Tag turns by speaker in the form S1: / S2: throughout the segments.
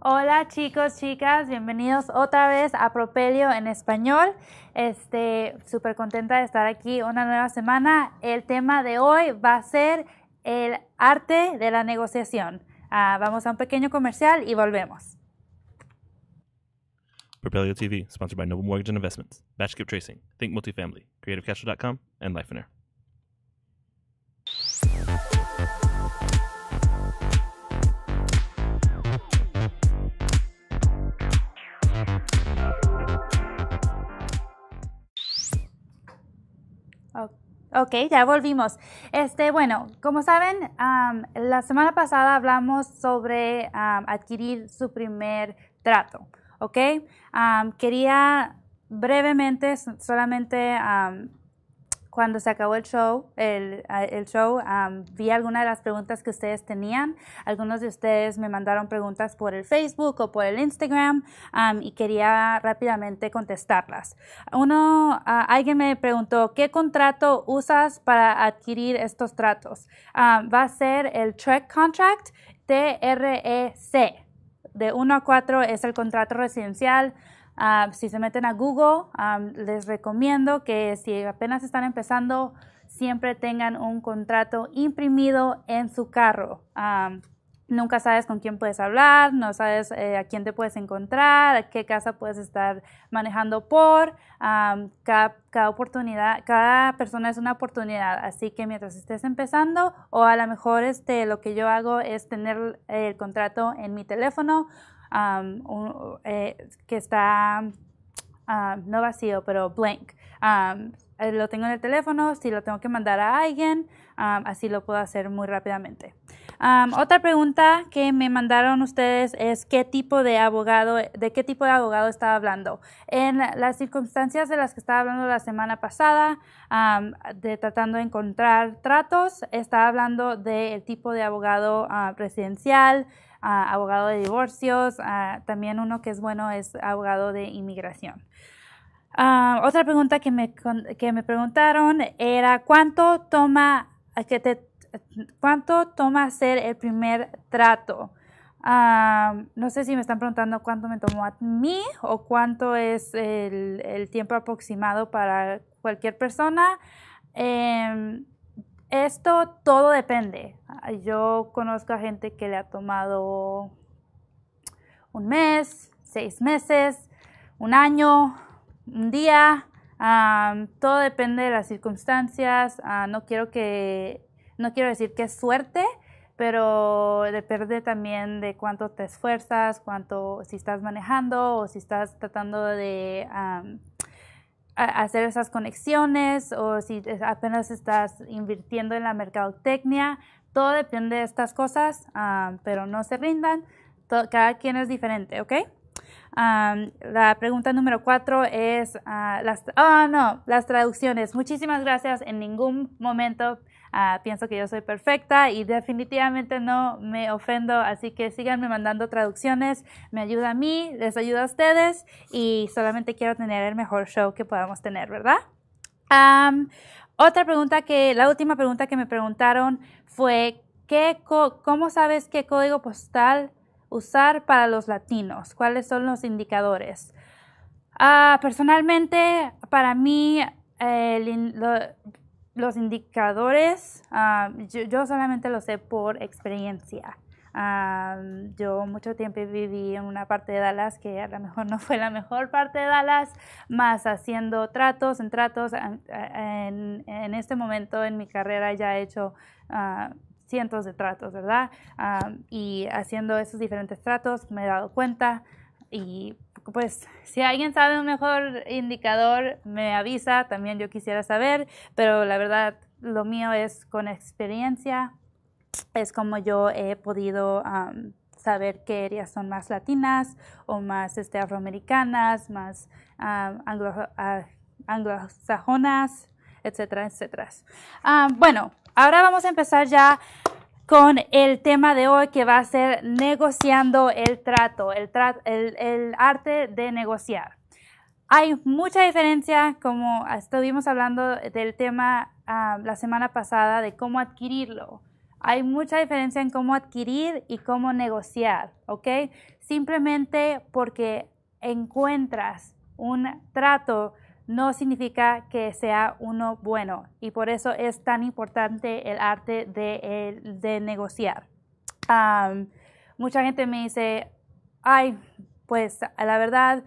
S1: Hola chicos, chicas, bienvenidos otra vez a Propelio en español. Este, súper contenta de estar aquí una nueva semana. El tema de hoy va a ser el arte de la negociación. Ah, vamos a un pequeño comercial y volvemos. Propelio TV, sponsored by Noble Mortgage and Investments, Batch Tracing, Think Multifamily, CreativeCash.com, and Life Air. Ok, ya volvimos. Este, bueno, como saben, la semana pasada hablamos sobre adquirir su primer trato, ¿ok? quería brevemente solamente cuando se acabó el show, el, show vi algunas de las preguntas que ustedes tenían. Algunos de ustedes me mandaron preguntas por el Facebook o por el Instagram y quería rápidamente contestarlas. Uno, alguien me preguntó, ¿qué contrato usas para adquirir estos tratos? va a ser el Trek Contract TREC. De 1 a 4 es el contrato residencial. Ah, si se meten a Google, ah, les recomiendo que si apenas están empezando, siempre tengan un contrato imprimido en su carro. Ah, nunca sabes con quién puedes hablar, no sabes eh, a quién te puedes encontrar, qué casa puedes estar manejando por. cada, oportunidad, cada persona es una oportunidad. Así que mientras estés empezando, o a lo mejor este, lo que yo hago es tener el contrato en mi teléfono Um, eh, que está, ah, no vacío, pero blank. Um, eh, lo tengo en el teléfono, si lo tengo que mandar a alguien, um, así lo puedo hacer muy rápidamente. otra pregunta que me mandaron ustedes es qué tipo de abogado, de qué tipo de abogado estaba hablando. En las circunstancias de las que estaba hablando la semana pasada, de tratando de encontrar tratos, estaba hablando del tipo de abogado ah, presidencial, abogado de divorcios, también uno que es bueno es abogado de inmigración. Ah, otra pregunta que me, que me preguntaron era cuánto toma que te, cuánto toma hacer el primer trato. Ah, no sé si me están preguntando cuánto me tomó a mí o cuánto es el, tiempo aproximado para cualquier persona. Em, esto todo depende. Yo conozco a gente que le ha tomado un mes, seis meses, un año, un día. todo depende de las circunstancias. Ah, no quiero que, no quiero decir que es suerte, pero depende también de cuánto te esfuerzas, cuánto, si estás manejando o si estás tratando de hacer esas conexiones o si apenas estás invirtiendo en la mercadotecnia. Todo depende de estas cosas, ah, pero no se rindan. cada quien es diferente, ¿ok? la pregunta número cuatro es, ah, las, oh, no, las traducciones. Muchísimas gracias. En ningún momento ah, pienso que yo soy perfecta y definitivamente no me ofendo, así que síganme mandando traducciones. Me ayuda a mí, les ayuda a ustedes y solamente quiero tener el mejor show que podamos tener, ¿verdad? otra pregunta que, la última pregunta que me preguntaron fue, ¿qué ¿cómo sabes qué código postal usar para los latinos? ¿Cuáles son los indicadores? Ah, personalmente, para mí, eh, los indicadores, ah, yo, solamente lo sé por experiencia. Ah, yo mucho tiempo viví en una parte de Dallas que a lo mejor no fue la mejor parte de Dallas, más haciendo tratos en tratos. En, este momento en mi carrera ya he hecho cientos de tratos, ¿verdad? y haciendo esos diferentes tratos me he dado cuenta y pues si alguien sabe un mejor indicador me avisa, también yo quisiera saber, pero la verdad lo mío es con experiencia, es como yo he podido saber qué áreas son más latinas o más este, afroamericanas, más anglosajonas, etcétera, etcétera. bueno, ahora vamos a empezar ya con el tema de hoy que va a ser negociando el trato, el, el, arte de negociar. Hay mucha diferencia, como estuvimos hablando del tema ah, la semana pasada, de cómo adquirirlo. Hay mucha diferencia en cómo adquirir y cómo negociar, ¿ok? Simplemente porque encuentras un trato no significa que sea uno bueno y por eso es tan importante el arte de, de negociar. mucha gente me dice, ay, pues la verdad,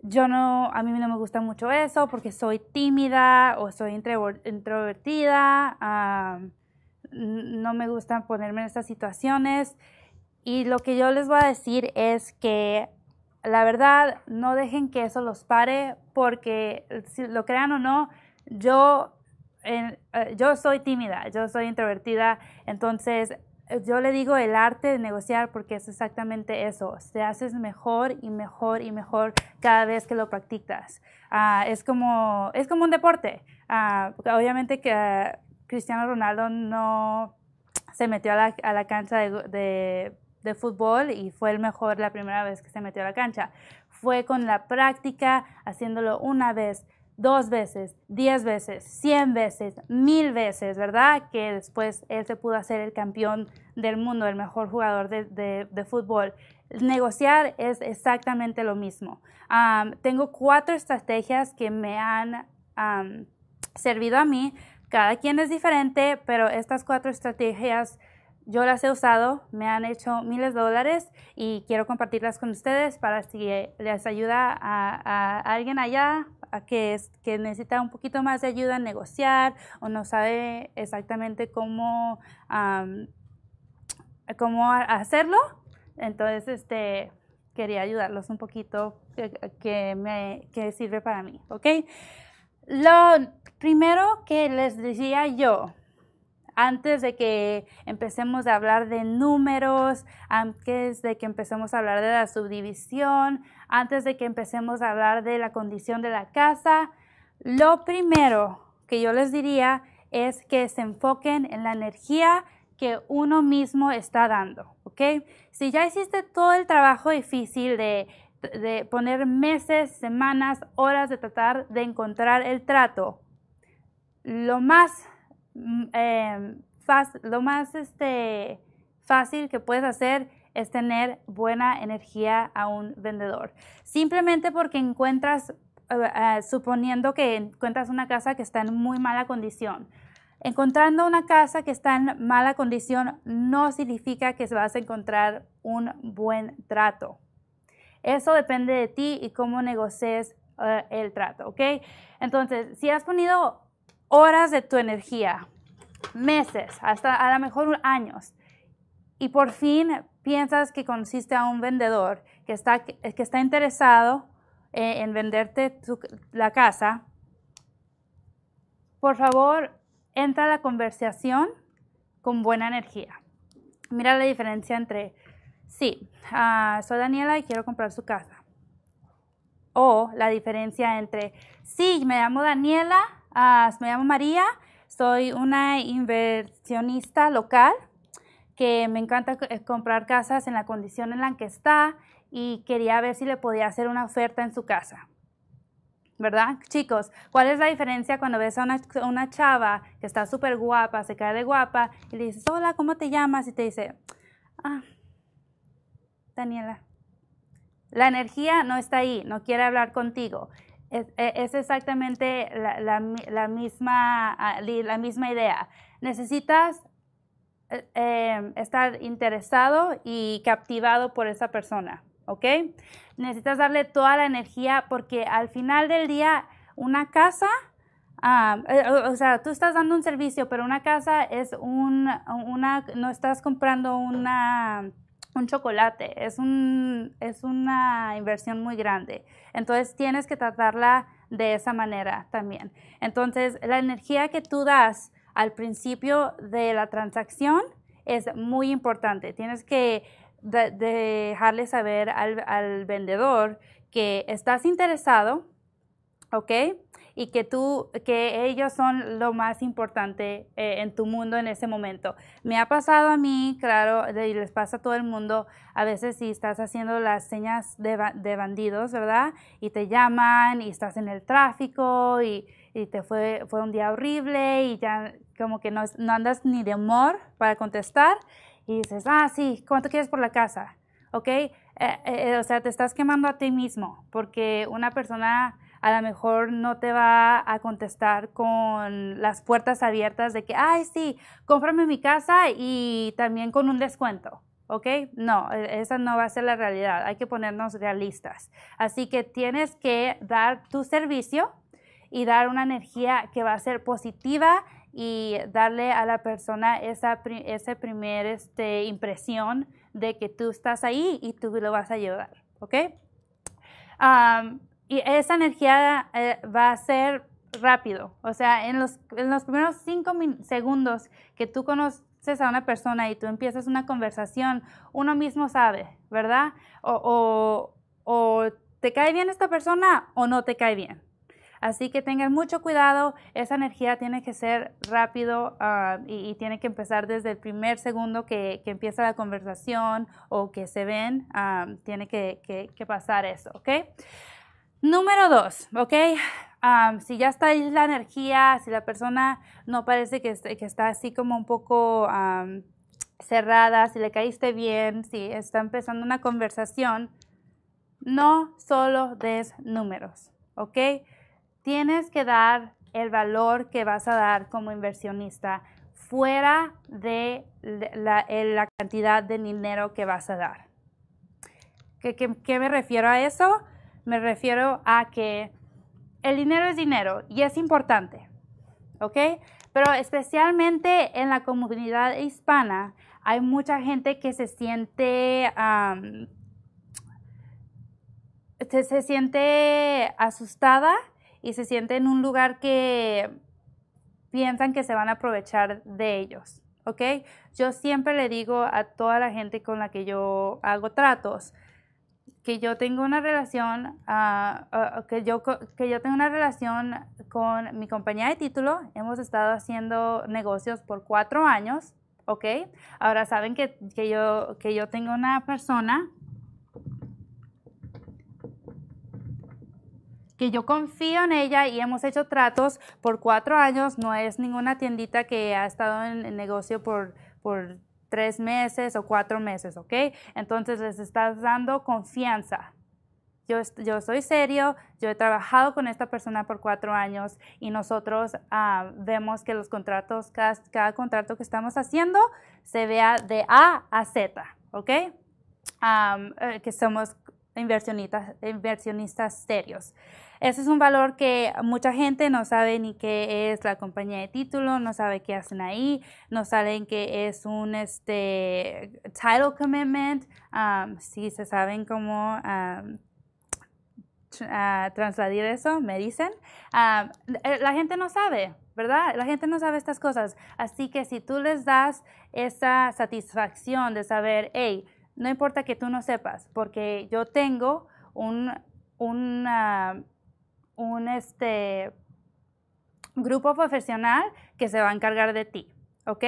S1: yo no, a mí no me gusta mucho eso porque soy tímida o soy introvertida, no me gusta ponerme en estas situaciones. Y lo que yo les voy a decir es que la verdad, no dejen que eso los pare porque, si lo crean o no, yo, eh, yo soy tímida, yo soy introvertida, entonces eh, yo le digo el arte de negociar porque es exactamente eso. Te haces mejor y mejor y mejor cada vez que lo practicas. Ah, es, como, es como un deporte. Ah, obviamente que ah, Cristiano Ronaldo no se metió a la, a la cancha de de fútbol y fue el mejor la primera vez que se metió a la cancha. Fue con la práctica, haciéndolo una vez, dos veces, diez veces, cien veces, mil veces, ¿verdad? Que después él se pudo hacer el campeón del mundo, el mejor jugador de, fútbol. Negociar es exactamente lo mismo. tengo cuatro estrategias que me han servido a mí. Cada quien es diferente, pero estas cuatro estrategias yo las he usado, me han hecho miles de dólares y quiero compartirlas con ustedes para si les ayuda a, alguien allá a que, necesita un poquito más de ayuda en negociar o no sabe exactamente cómo, cómo hacerlo. Entonces, este, quería ayudarlos un poquito que, me, sirve para mí, Lo primero que les decía yo antes de que empecemos a hablar de números, antes de que empecemos a hablar de la subdivisión, antes de que empecemos a hablar de la condición de la casa, lo primero que yo les diría es que se enfoquen en la energía que uno mismo está dando, ¿ok? Si ya hiciste todo el trabajo difícil de, de poner meses, semanas, horas de tratar de encontrar el trato, lo más Mm, em, lo más este, fácil que puedes hacer es tener buena energía a un vendedor. Simplemente porque encuentras, eh, eh, suponiendo que encuentras una casa que está en muy mala condición. Encontrando una casa que está en mala condición no significa que vas a encontrar un buen trato. Eso depende de ti y cómo negocies eh, el trato, Entonces, si has ponido horas de tu energía, meses, hasta a lo mejor años, y por fin piensas que consiste a un vendedor que está, que está interesado eh, en venderte la casa, por favor, entra a la conversación con buena energía. Mira la diferencia entre, sí, ah, soy Daniela y quiero comprar su casa. O la diferencia entre, sí, me llamo Daniela Ah, me llamo María, soy una inversionista local que me encanta eh, comprar casas en la condición en la que está y quería ver si le podía hacer una oferta en su casa. ¿Verdad? Chicos, ¿cuál es la diferencia cuando ves a una, una chava que está súper guapa, se cae de guapa y le dices, hola, ¿cómo te llamas? Y te dice, ah, Daniela. La energía no está ahí, no quiere hablar contigo. E, es, exactamente la, misma, ah, la misma idea. Necesitas eh, em, estar interesado y captivado por esa persona, ¿ok? Necesitas darle toda la energía porque al final del día una casa, ah, eh, o, sea, tú estás dando un servicio, pero una casa es un, una, no estás comprando una un chocolate, es, un, es una inversión muy grande. Entonces tienes que tratarla de esa manera también. Entonces la energía que tú das al principio de la transacción es muy importante. Tienes que dejarle saber al, al vendedor que estás interesado, ¿ok? y que tú, que ellos son lo más importante eh, en tu mundo en ese momento. Me ha pasado a mí, claro, y les pasa a todo el mundo, a veces si estás haciendo las señas de, de bandidos, ¿verdad? Y te llaman y estás en el tráfico y, y te fue, fue un día horrible y ya como que no, no andas ni de humor para contestar y dices, ah, sí, ¿cuánto quieres por la casa? ¿Ok? Eh, eh, o sea, te estás quemando a ti mismo porque una persona a lo mejor no te va a contestar con las puertas abiertas de que, ay, sí, cómprame mi casa y también con un descuento. ¿Ok? No, e, esa no va a ser la realidad. Hay que ponernos realistas. Así que tienes que dar tu servicio y dar una energía que va a ser positiva y darle a la persona esa, esa primera este, impresión de que tú estás ahí y tú lo vas a ayudar. ¿Ok? y esa energía eh, va a ser rápido. O sea, en los, primeros cinco segundos que tú conoces a una persona y tú empiezas una conversación, uno mismo sabe, ¿verdad? O, te cae bien esta persona o no te cae bien. Así que tengan mucho cuidado, esa energía tiene que ser rápido ah, y, tiene que empezar desde el primer segundo que, empieza la conversación o que se ven, ah, tiene que, que pasar eso, ¿ok? Número dos, ¿ok? si ya está ahí la energía, si la persona no parece que, está así como un poco cerrada, si le caíste bien, si está empezando una conversación, no solo des números, ¿ok? Tienes que dar el valor que vas a dar como inversionista fuera de la, cantidad de dinero que vas a dar. qué me refiero a eso? me refiero a que el dinero es dinero y es importante, ¿ok? Pero especialmente en la comunidad hispana hay mucha gente que se siente, se siente asustada y se siente en un lugar que piensan que se van a aprovechar de ellos, ¿ok? Yo siempre le digo a toda la gente con la que yo hago tratos, que yo tengo una relación, ah, ah, que, yo, que yo tengo una relación con mi compañía de título. Hemos estado haciendo negocios por cuatro años, ¿ok? Ahora saben que, yo, que yo tengo una persona que yo confío en ella y hemos hecho tratos por cuatro años. No es ninguna tiendita que ha estado en, en negocio por, por tres meses o cuatro meses, ¿ok? Entonces les estás dando confianza. Yo, soy serio, yo he trabajado con esta persona por cuatro años y nosotros ah, vemos que los contratos, cada, contrato que estamos haciendo se vea de A a Z, ¿ok? Eh, que somos inversionistas, inversionistas serios. Ese es un valor que mucha gente no sabe ni qué es la compañía de título, no sabe qué hacen ahí, no saben qué es un este, title commitment, si se saben cómo um, trasladar eso, me dicen. Eh, la gente no sabe, ¿verdad? La gente no sabe estas cosas. Así que si tú les das esa satisfacción de saber, hey, no importa que tú no sepas, porque yo tengo un, una un este, grupo profesional que se va a encargar de ti. ¿Ok?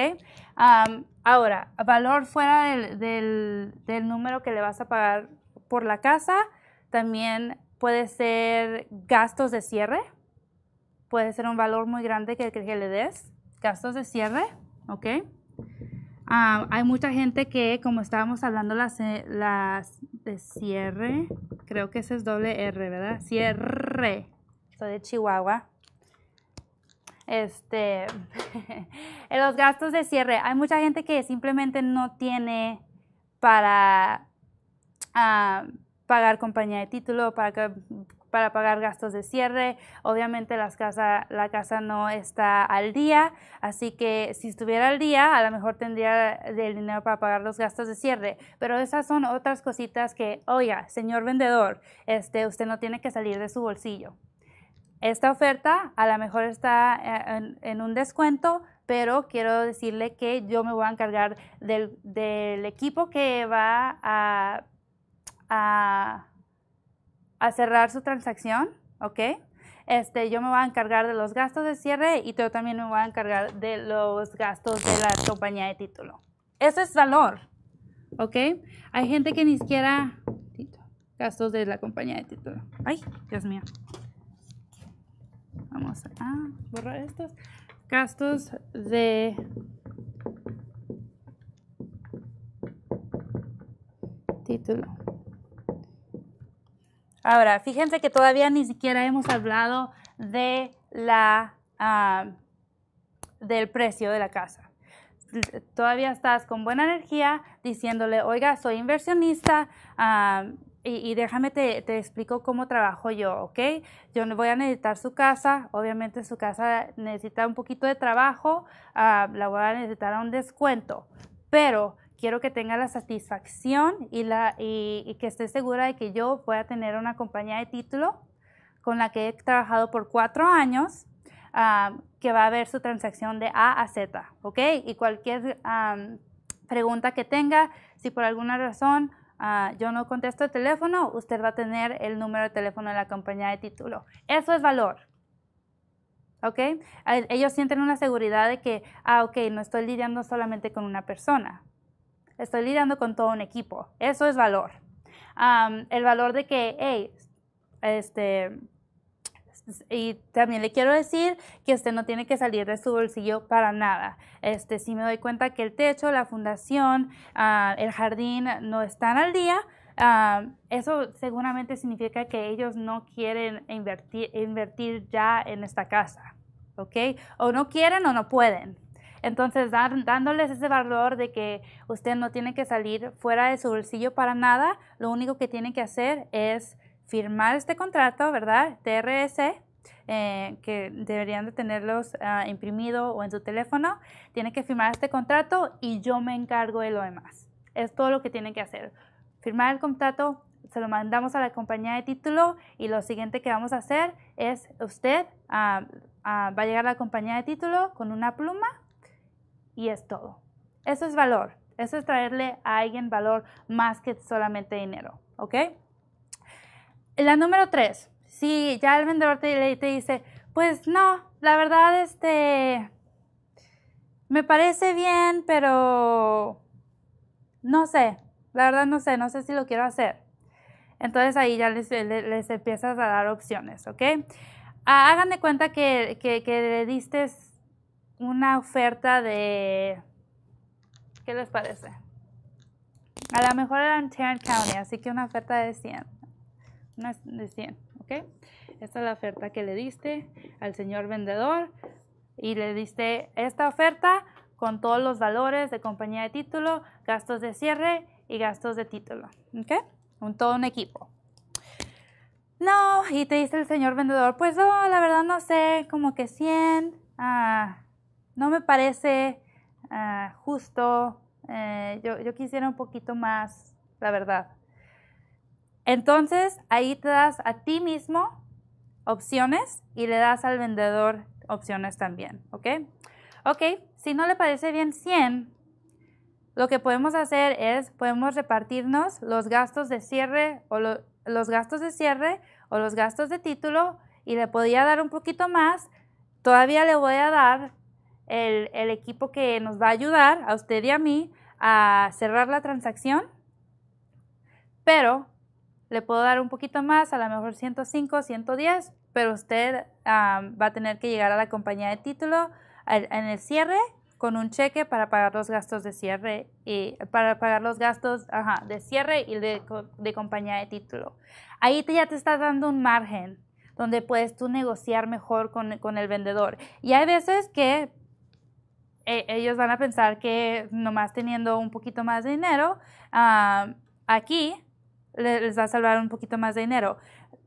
S1: ahora, valor fuera del, número que le vas a pagar por la casa, también puede ser gastos de cierre, puede ser un valor muy grande que, que, le des, gastos de cierre, ¿ok? hay mucha gente que, como estábamos hablando, las, eh, las de cierre, creo que ese es doble R, ¿verdad? Cierre de Chihuahua. Este, en los gastos de cierre, hay mucha gente que simplemente no tiene para ah, pagar compañía de título, para, para pagar gastos de cierre. Obviamente las casa, la casa no está al día, así que si estuviera al día, a lo mejor tendría el dinero para pagar los gastos de cierre. Pero esas son otras cositas que, oiga, señor vendedor, este, usted no tiene que salir de su bolsillo esta oferta a lo mejor está eh, en, un descuento, pero quiero decirle que yo me voy a encargar del, equipo que va a, cerrar su transacción, ¿ok? Este, yo me voy a encargar de los gastos de cierre y yo también me voy a encargar de los gastos de la compañía de título. Eso es valor, ¿ok? Hay gente que ni siquiera... Gastos de la compañía de título. Ay, Dios mío. Vamos a ah, borrar estos gastos de título. Ahora, fíjense que todavía ni siquiera hemos hablado de la, ah, del precio de la casa. Todavía estás con buena energía diciéndole, oiga, soy inversionista, ah, y, déjame te, explico cómo trabajo yo, ¿ok? Yo voy a necesitar su casa, obviamente su casa necesita un poquito de trabajo, ah, la voy a necesitar a un descuento, pero quiero que tenga la satisfacción y, la, y, que esté segura de que yo voy a tener una compañía de título con la que he trabajado por cuatro años, ah, que va a ver su transacción de A a Z, ¿ok? Y cualquier ah, pregunta que tenga, si por alguna razón Ah, yo no contesto el teléfono, usted va a tener el número de teléfono de la compañía de título. Eso es valor. ¿Ok? Ah, ellos sienten una seguridad de que, ah, ok, no estoy lidiando solamente con una persona, estoy lidiando con todo un equipo. Eso es valor. el valor de que, hey, este, y también le quiero decir que usted no tiene que salir de su bolsillo para nada. Este, si me doy cuenta que el techo, la fundación, ah, el jardín no están al día. Ah, eso seguramente significa que ellos no quieren invertir, invertir ya en esta casa, ¿ok? O no quieren o no pueden. Entonces, dándoles ese valor de que usted no tiene que salir fuera de su bolsillo para nada, lo único que tiene que hacer es firmar este contrato, ¿verdad? TRS, eh, que deberían de tenerlos ah, imprimido o en su teléfono, Tiene que firmar este contrato y yo me encargo de lo demás. Es todo lo que tiene que hacer. Firmar el contrato, se lo mandamos a la compañía de título y lo siguiente que vamos a hacer es usted ah, ah, va a llegar a la compañía de título con una pluma y es todo. Eso es valor. Eso es traerle a alguien valor más que solamente dinero. ¿Ok? La número tres, si ya el vendedor te, te dice, pues no, la verdad, este, me parece bien, pero no sé, la verdad no sé, no sé si lo quiero hacer. Entonces ahí ya les, empiezas a dar opciones, ¿ok? Hagan de cuenta que, le diste una oferta de... ¿Qué les parece? A lo mejor en Tarrant County, así que una oferta de 100 una de 100, ¿ok? Esta es la oferta que le diste al señor vendedor y le diste esta oferta con todos los valores de compañía de título, gastos de cierre y gastos de título, ¿ok? Un, todo un equipo. No, y te dice el señor vendedor, pues no, la verdad no sé, como que 100, ah, no me parece ah, justo, eh, yo, yo quisiera un poquito más, la verdad. Entonces ahí te das a ti mismo opciones y le das al vendedor opciones también, ¿ok? Ok, si no le parece bien 100, lo que podemos hacer es, podemos repartirnos los gastos de cierre o los gastos de cierre o los gastos de título y le podría dar un poquito más, todavía le voy a dar el, el equipo que nos va a ayudar a usted y a mí a cerrar la transacción, pero le puedo dar un poquito más, a lo mejor 105, 110, pero usted va a tener que llegar a la compañía de título en el cierre con un cheque para pagar los gastos de cierre y para pagar los gastos de cierre y de, de, compañía de título. Ahí te, ya te estás dando un margen donde puedes tú negociar mejor con, con el vendedor. Y hay veces que e, ellos van a pensar que nomás teniendo un poquito más de dinero aquí les va a salvar un poquito más de dinero.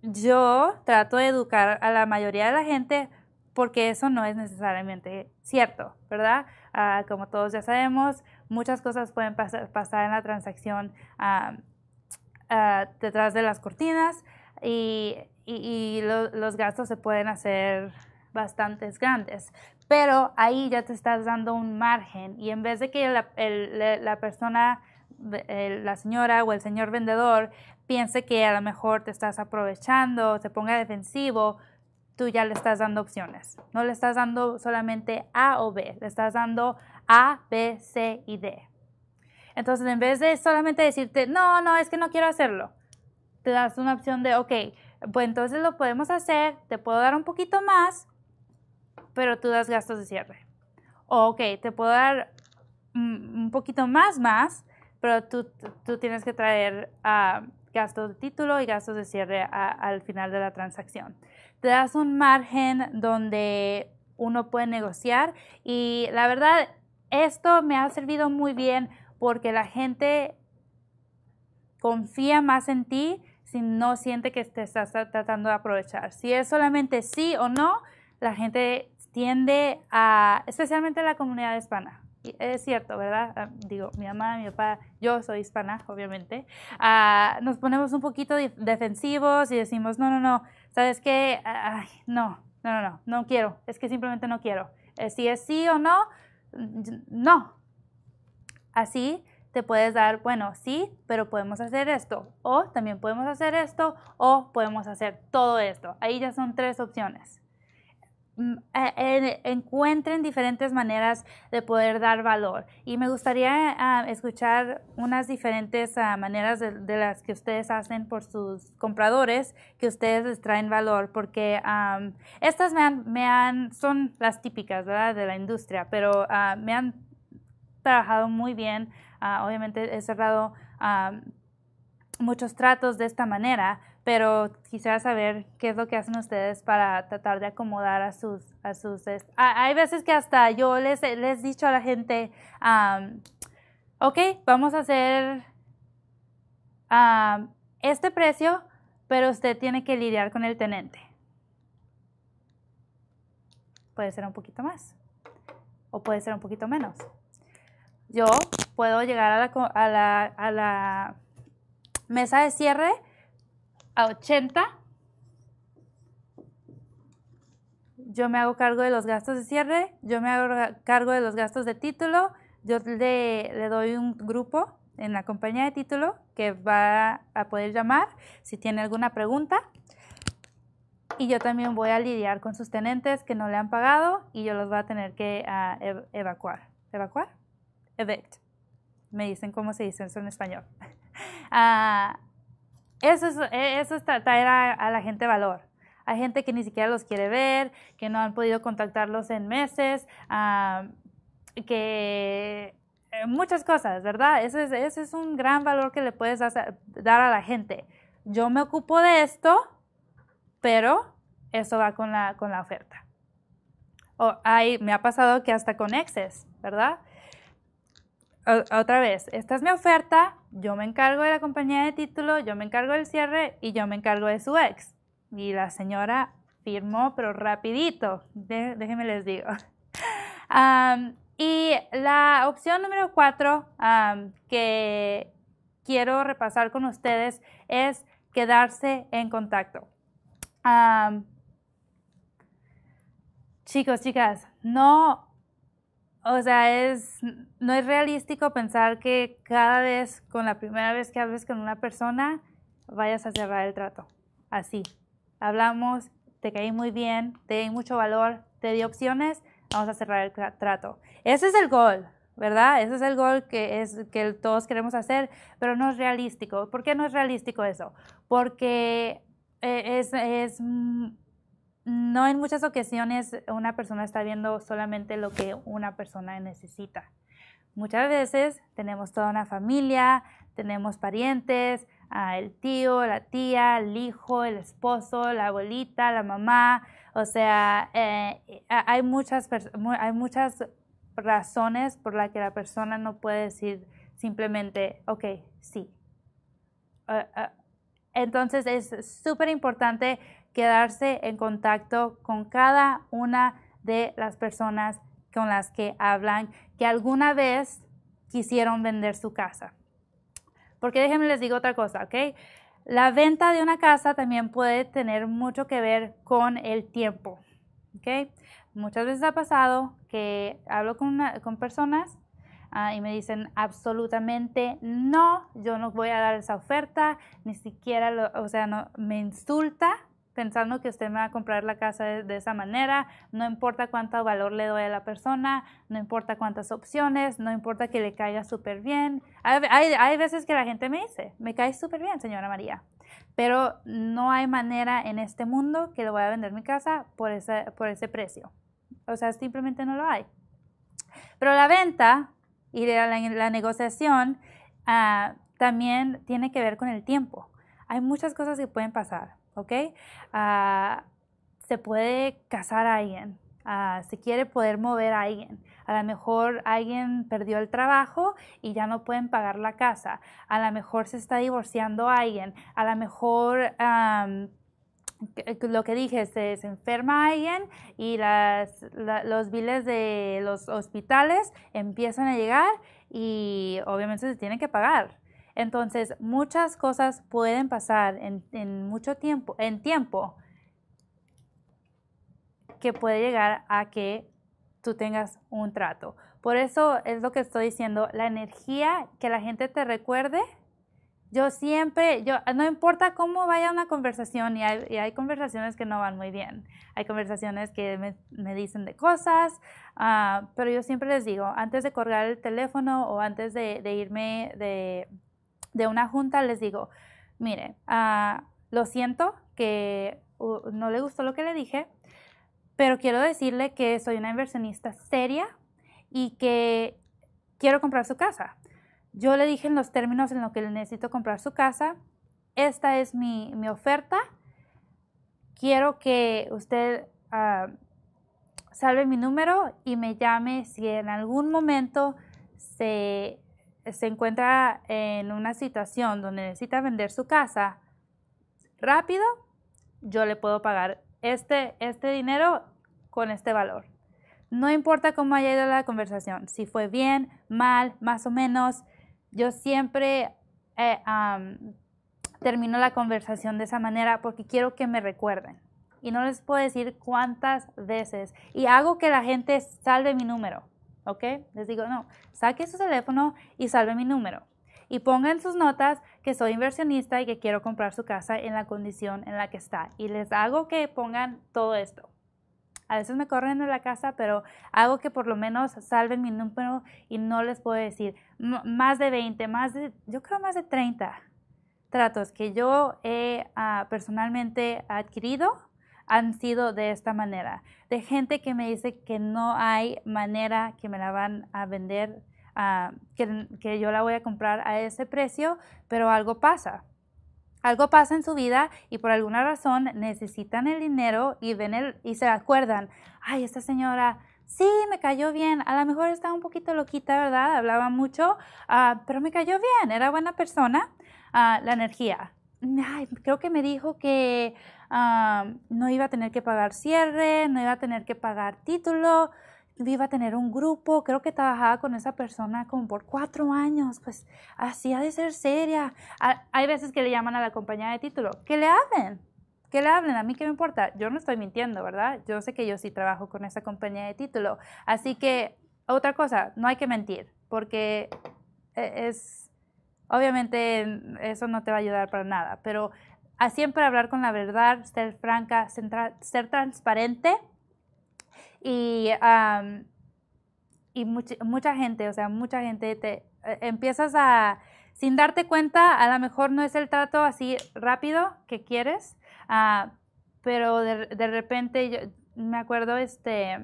S1: Yo trato de educar a la mayoría de la gente porque eso no es necesariamente cierto, ¿verdad? Ah, como todos ya sabemos, muchas cosas pueden pasar, en la transacción ah, detrás de las cortinas y, los gastos se pueden hacer bastantes grandes. Pero ahí ya te estás dando un margen y en vez de que la persona la señora o el señor vendedor piense que a lo mejor te estás aprovechando, se ponga defensivo, tú ya le estás dando opciones. No le estás dando solamente A o B, le estás dando A, B, C y D. Entonces, en vez de solamente decirte, no, no, es que no quiero hacerlo, te das una opción de, ok, pues entonces lo podemos hacer, te puedo dar un poquito más, pero tú das gastos de cierre. O, ok, te puedo dar un poquito más, más, pero tú, tienes que traer ah, gastos de título y gastos de cierre al final de la transacción. Te das un margen donde uno puede negociar y la verdad, esto me ha servido muy bien porque la gente confía más en ti si no siente que te estás tratando de aprovechar. Si es solamente sí o no, la gente tiende a, especialmente la comunidad hispana, es cierto, ¿verdad? Ah, digo, mi mamá, mi papá, yo soy hispana, obviamente. Ah, nos ponemos un poquito defensivos y decimos, no, no, no, ¿sabes qué? no, no, no, no, no quiero. Es que simplemente no quiero. Eh, si es sí o no, mm, no. Así te puedes dar, bueno, sí, pero podemos hacer esto. O también podemos hacer esto. O podemos hacer todo esto. Ahí ya son tres opciones. Mm, eh, encuentren diferentes maneras de poder dar valor. Y me gustaría ah, escuchar unas diferentes ah, maneras de, las que ustedes hacen por sus compradores, que ustedes les traen valor, porque estas me han, son las típicas de la industria, pero ah, me han trabajado muy bien. obviamente he cerrado muchos tratos de esta manera, pero quisiera saber qué es lo que hacen ustedes para tratar de acomodar a sus... A hay veces que hasta yo les, he dicho a la gente, ok, vamos a hacer este precio, pero usted tiene que lidiar con el tenente. Puede ser un poquito más o puede ser un poquito menos. Yo puedo llegar a la, a la mesa de cierre a 80, yo me hago cargo de los gastos de cierre, yo me hago cargo de los gastos de título, yo le, doy un grupo en la compañía de título que va a poder llamar si tiene alguna pregunta. Y yo también voy a lidiar con sus tenentes que no le han pagado y yo los va a tener que ah, evacuar. ¿Evacuar? Evict. Me dicen cómo se dice eso en español. ah. Eso es, e, eso traer a, la gente valor. Hay gente que ni siquiera los quiere ver, que no han podido contactarlos en meses, que eh, muchas cosas, ¿verdad? Ese es, es un gran valor que le puedes dar a la gente. Yo me ocupo de esto, pero eso va con la, con la oferta. O me ha pasado que hasta con exes, ¿verdad? otra vez, esta es mi oferta, yo me encargo de la compañía de título, yo me encargo del cierre y yo me encargo de su ex. Y la señora firmó, pero rapidito, déjenme les digo. y la opción número cuatro que quiero repasar con ustedes es quedarse en contacto. chicos, chicas, no o sea, es, no es realístico pensar que cada vez, con la primera vez que hables con una persona, vayas a cerrar el trato. Así. Hablamos, te caí muy bien, te di mucho valor, te di opciones, vamos a cerrar el trato. Ese es el gol, ¿verdad? Ese es el gol que, es, que todos queremos hacer, pero no es realístico. ¿Por qué no es realístico eso? Porque eh, es mm, no en muchas ocasiones una persona está viendo solamente lo que una persona necesita. Muchas veces tenemos toda una familia, tenemos parientes, ah, el tío, la tía, el hijo, el esposo, la abuelita, la mamá. O sea, eh, eh, hay, muchas, hay muchas razones por las que la persona no puede decir simplemente, ok, sí. Ah, ah, entonces es súper importante quedarse en contacto con cada una de las personas con las que hablan que alguna vez quisieron vender su casa. Porque déjenme les digo otra cosa, ¿ok? La venta de una casa también puede tener mucho que ver con el tiempo, ¿ok? Muchas veces ha pasado que hablo con, personas ah, y me dicen absolutamente no, yo no voy a dar esa oferta, ni siquiera, o sea, no, me insulta pensando que usted me va a comprar la casa de, esa manera, no importa cuánto valor le doy a la persona, no importa cuántas opciones, no importa que le caiga súper bien. Hay, veces que la gente me dice, me cae súper bien, señora María, pero no hay manera en este mundo que le voy a vender mi casa por ese, por ese precio. O sea, simplemente no lo hay. Pero la venta y la, negociación ah, también tiene que ver con el tiempo. Hay muchas cosas que pueden pasar ¿ok? Ah, se puede casar a alguien, ah, se quiere poder mover a alguien. A lo mejor alguien perdió el trabajo y ya no pueden pagar la casa. A lo mejor se está divorciando a alguien. A lo mejor... lo que dije, se, enferma alguien y los viles de los hospitales empiezan a llegar y obviamente se tienen que pagar. Entonces, muchas cosas pueden pasar en, mucho tiempo, en tiempo, que puede llegar a que tú tengas un trato. Por eso es lo que estoy diciendo, la energía que la gente te recuerde. Yo siempre, yo, no importa cómo vaya una conversación, y hay, conversaciones que no van muy bien, hay conversaciones que me, dicen de cosas, ah, pero yo siempre les digo, antes de colgar el teléfono o antes de irme de, de una junta les digo, mire, ah, lo siento que no le gustó lo que le dije, pero quiero decirle que soy una inversionista seria y que quiero comprar su casa. Yo le dije en los términos en los que le necesito comprar su casa, esta es mi, oferta, quiero que usted ah, salve mi número y me llame si en algún momento se se encuentra en una situación donde necesita vender su casa rápido, yo le puedo pagar este, este dinero con este valor. No importa cómo haya ido la conversación, si fue bien, mal, más o menos, yo siempre eh, termino la conversación de esa manera porque quiero que me recuerden. Y no les puedo decir cuántas veces. Y hago que la gente salve mi número. ¿ok? Les digo, no, saque su teléfono y salve mi número. Y pongan en sus notas que soy inversionista y que quiero comprar su casa en la condición en la que está. Y les hago que pongan todo esto. A veces me corren en la casa, pero hago que por lo menos salven mi número y no les puedo decir más de 20, más de, yo creo más de 30 tratos que yo he ah, personalmente adquirido han sido de esta manera. De gente que me dice que no hay manera que me la van a vender, ah, que, yo la voy a comprar a ese precio, pero algo pasa. Algo pasa en su vida y por alguna razón necesitan el dinero y, ven el, y se acuerdan, ay, esta señora sí, me cayó bien. A lo mejor estaba un poquito loquita, ¿verdad? Hablaba mucho, ah, pero me cayó bien, era buena persona. Ah, la energía. creo que me dijo que no iba a tener que pagar cierre, no iba a tener que pagar título, iba a tener un grupo, creo que trabajaba con esa persona como por cuatro años, pues así ha de ser seria. Hay veces que le llaman a la compañía de título, que le hablen, que le hablen, a mí qué me importa, yo no estoy mintiendo, ¿verdad? Yo sé que yo sí trabajo con esa compañía de título, así que otra cosa, no hay que mentir, porque e, es, obviamente eso no te va a ayudar para nada, pero siempre hablar con la verdad, ser franca, ser, transparente y, y mucha gente, o sea, mucha gente te eh, empiezas a, sin darte cuenta, a lo mejor no es el trato así rápido que quieres, ah, pero de, repente me acuerdo, este,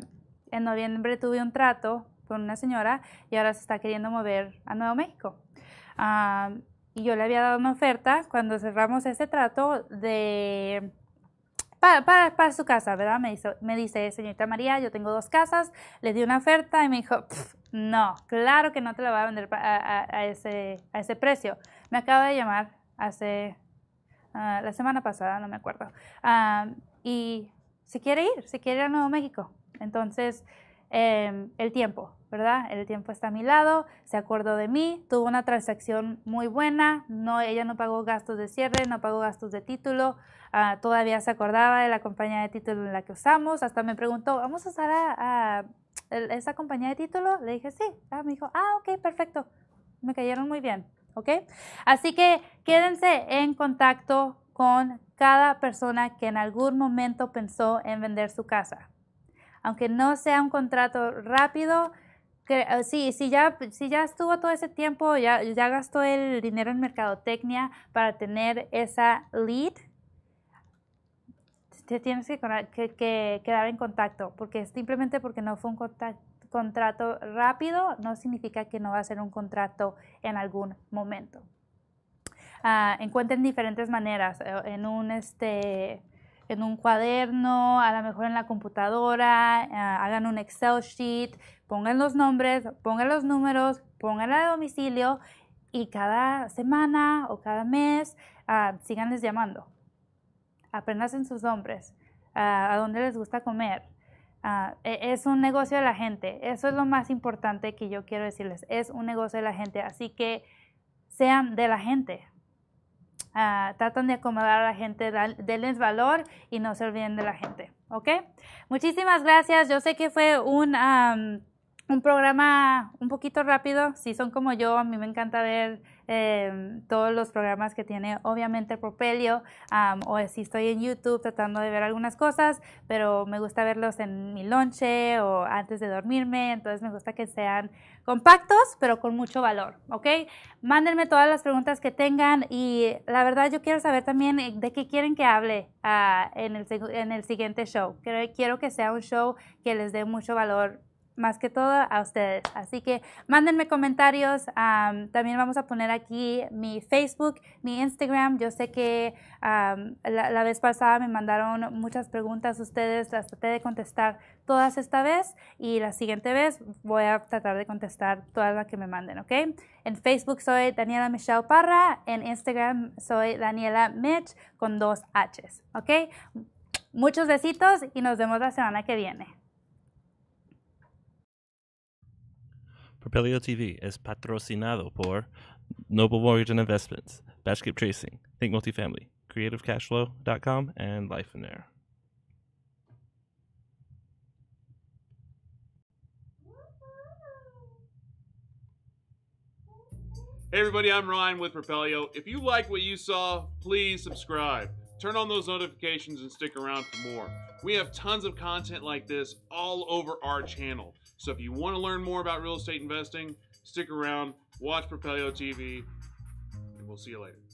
S1: en noviembre tuve un trato con una señora y ahora se está queriendo mover a Nuevo México. Ah, y yo le había dado una oferta cuando cerramos ese trato de para, su casa, ¿verdad? Me, me dice, señorita María, yo tengo dos casas, le di una oferta y me dijo, no, claro que no te la voy a vender a, ese, precio. Me acaba de llamar hace ah, la semana pasada, no me acuerdo. Ah, y si quiere ir, si quiere ir a Nuevo México. Entonces, em, el tiempo, ¿verdad? El tiempo está a mi lado, se acordó de mí, tuvo una transacción muy buena, no, ella no pagó gastos de cierre, no pagó gastos de título, ah, todavía se acordaba de la compañía de título en la que usamos, hasta me preguntó, ¿vamos a usar a, esa compañía de título? Le dije, sí, ah, me dijo, ah, ok, perfecto, me cayeron muy bien, ¿ok? Así que quédense en contacto con cada persona que en algún momento pensó en vender su casa. Aunque no sea un contrato rápido, Ah, sí, si ya, ya estuvo todo ese tiempo, ya, gastó el dinero en mercadotecnia para tener esa lead, te tienes que, quedar en contacto, porque simplemente porque no fue un contrato rápido no significa que no va a ser un contrato en algún momento. Ah, encuentren diferentes maneras eh, en un este en un cuaderno, a lo mejor en la computadora, eh, hagan un Excel sheet, pongan los nombres, pongan los números, pongan el domicilio y cada semana o cada mes ah, siganles llamando. Aprendan sus nombres, ah, a dónde les gusta comer. Ah, e, es un negocio de la gente. Eso es lo más importante que yo quiero decirles. Es un negocio de la gente. Así que sean de la gente. Ah, tratan de acomodar a la gente, denles valor y no se olviden de la gente, ¿ok? Muchísimas gracias. Yo sé que fue un un programa un poquito rápido. Si son como yo, a mí me encanta ver em, todos los programas que tiene, obviamente, Propelio, o si estoy en YouTube tratando de ver algunas cosas, pero me gusta verlos en mi lonche o antes de dormirme. Entonces, me gusta que sean compactos, pero con mucho valor, ¿ok? Mándenme todas las preguntas que tengan y la verdad, yo quiero saber también eh, de qué quieren que hable ah, en, el, siguiente show. Quiero, quiero que sea un show que les dé mucho valor más que todo a ustedes. Así que mándenme comentarios. también vamos a poner aquí mi Facebook, mi Instagram. Yo sé que la, vez pasada me mandaron muchas preguntas ustedes. Las traté de contestar todas esta vez y la siguiente vez voy a tratar de contestar todas las que me manden, ¿ok? En Facebook soy Daniela Michelle Parra. En Instagram soy Daniela Mitch con dos H's, ¿ok? Muchos besitos y nos vemos la semana que viene. Propelio TV es patrocinado por Noble Mortgage and Investments, Batchkip Tracing, Think Multifamily, CreativeCashflow.com, and Life in There. Hey everybody, I'm Ryan with Propelio. If you like what you saw, please subscribe. Turn on those notifications and stick around for more. We have tons of content like this all over our channel. So if you want to learn more about real estate investing, stick around, watch Propelio TV, and we'll see you later.